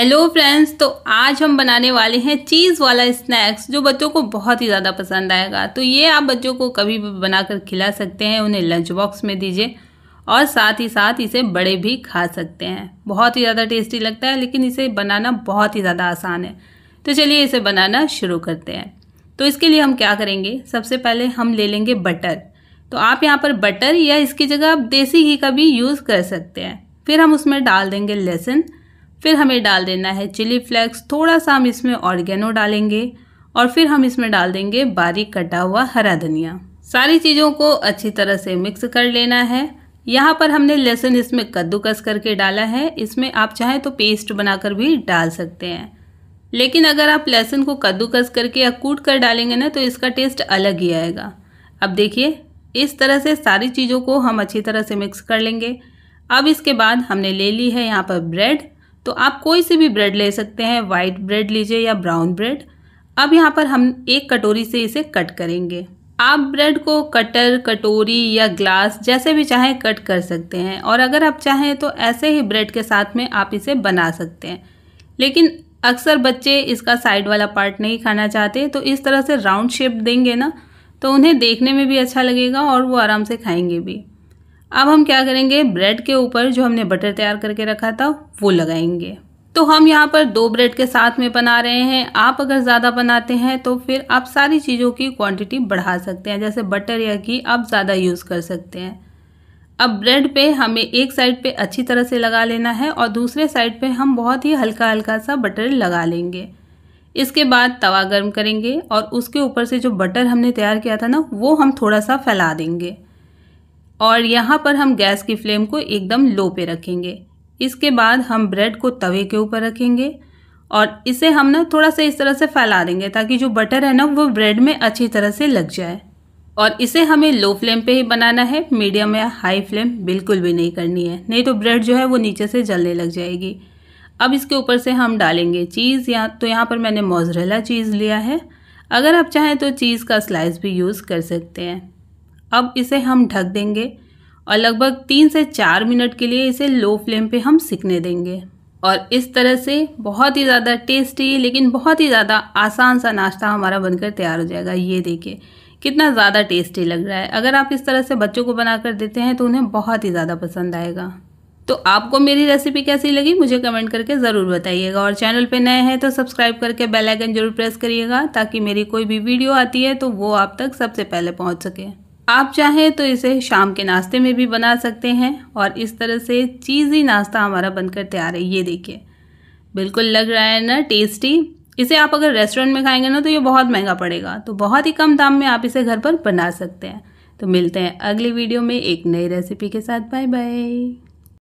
hello friends तो आज हम बनाने वाले हैं चीज़ वाला स्नैक्स जो बच्चों को बहुत ही ज़्यादा पसंद आएगा तो ये आप बच्चों को कभी भी बनाकर खिला सकते हैं उन्हें लंच बॉक्स में दीजिए और साथ ही साथ इसे बड़े भी खा सकते हैं बहुत ही ज़्यादा टेस्टी लगता है लेकिन इसे बनाना बहुत ही ज़्यादा आसान है तो चलिए इसे बनाना शुरू करते हैं तो इसके लिए हम क्या करेंगे सबसे पहले हम ले लेंगे बटर तो आप यहाँ पर बटर या इसकी जगह आप देसी घी का भी यूज़ कर सकते हैं फिर हम उसमें डाल देंगे लहसुन फिर हमें डाल देना है चिली फ्लेक्स थोड़ा सा हम इसमें ऑर्गेनो डालेंगे और फिर हम इसमें डाल देंगे बारीक कटा हुआ हरा धनिया सारी चीज़ों को अच्छी तरह से मिक्स कर लेना है यहाँ पर हमने लहसुन इसमें कद्दूकस करके डाला है इसमें आप चाहें तो पेस्ट बनाकर भी डाल सकते हैं लेकिन अगर आप लहसुन को कद्दूकस करके या कूट कर डालेंगे ना तो इसका टेस्ट अलग ही आएगा अब देखिए इस तरह से सारी चीज़ों को हम अच्छी तरह से मिक्स कर लेंगे अब इसके बाद हमने ले ली है यहाँ पर ब्रेड तो आप कोई से भी ब्रेड ले सकते हैं वाइट ब्रेड लीजिए या ब्राउन ब्रेड अब यहाँ पर हम एक कटोरी से इसे कट करेंगे आप ब्रेड को कटर कटोरी या ग्लास जैसे भी चाहें कट कर सकते हैं और अगर आप चाहें तो ऐसे ही ब्रेड के साथ में आप इसे बना सकते हैं लेकिन अक्सर बच्चे इसका साइड वाला पार्ट नहीं खाना चाहते तो इस तरह से राउंड शेप देंगे ना तो उन्हें देखने में भी अच्छा लगेगा और वो आराम से खाएंगे भी अब हम क्या करेंगे ब्रेड के ऊपर जो हमने बटर तैयार करके रखा था वो लगाएंगे तो हम यहाँ पर दो ब्रेड के साथ में बना रहे हैं आप अगर ज़्यादा बनाते हैं तो फिर आप सारी चीज़ों की क्वांटिटी बढ़ा सकते हैं जैसे बटर या घी आप ज़्यादा यूज़ कर सकते हैं अब ब्रेड पे हमें एक साइड पे अच्छी तरह से लगा लेना है और दूसरे साइड पे हम बहुत ही हल्का हल्का सा बटर लगा लेंगे इसके बाद तवा गर्म करेंगे और उसके ऊपर से जो बटर हमने तैयार किया था ना वो हम थोड़ा सा फैला देंगे और यहाँ पर हम गैस की फ्लेम को एकदम लो पे रखेंगे इसके बाद हम ब्रेड को तवे के ऊपर रखेंगे और इसे हम ना थोड़ा सा इस तरह से फैला देंगे ताकि जो बटर है ना वो ब्रेड में अच्छी तरह से लग जाए और इसे हमें लो फ्लेम पे ही बनाना है मीडियम या हाई फ्लेम बिल्कुल भी नहीं करनी है नहीं तो ब्रेड जो है वो नीचे से जलने लग जाएगी अब इसके ऊपर से हम डालेंगे चीज़ या तो यहाँ पर मैंने मोजरेला चीज़ लिया है अगर आप चाहें तो चीज़ का स्लाइस भी यूज़ कर सकते हैं अब इसे हम ढक देंगे और लगभग तीन से चार मिनट के लिए इसे लो फ्लेम पे हम सिकने देंगे और इस तरह से बहुत ही ज़्यादा टेस्टी लेकिन बहुत ही ज़्यादा आसान सा नाश्ता हमारा बनकर तैयार हो जाएगा ये देखिए कितना ज़्यादा टेस्टी लग रहा है अगर आप इस तरह से बच्चों को बना कर देते हैं तो उन्हें बहुत ही ज़्यादा पसंद आएगा तो आपको मेरी रेसिपी कैसी लगी मुझे कमेंट करके ज़रूर बताइएगा और चैनल पे नए हैं तो सब्सक्राइब करके बेल आइकन जरूर प्रेस करिएगा ताकि मेरी कोई भी वीडियो आती है तो वो आप तक सबसे पहले पहुंच सके आप चाहें तो इसे शाम के नाश्ते में भी बना सकते हैं और इस तरह से चीज़ी नाश्ता हमारा बनकर तैयार है ये देखिए बिल्कुल लग रहा है ना टेस्टी इसे आप अगर रेस्टोरेंट में खाएंगे ना तो ये बहुत महंगा पड़ेगा तो बहुत ही कम दाम में आप इसे घर पर बना सकते हैं तो मिलते हैं अगली वीडियो में एक नई रेसिपी के साथ बाय बाय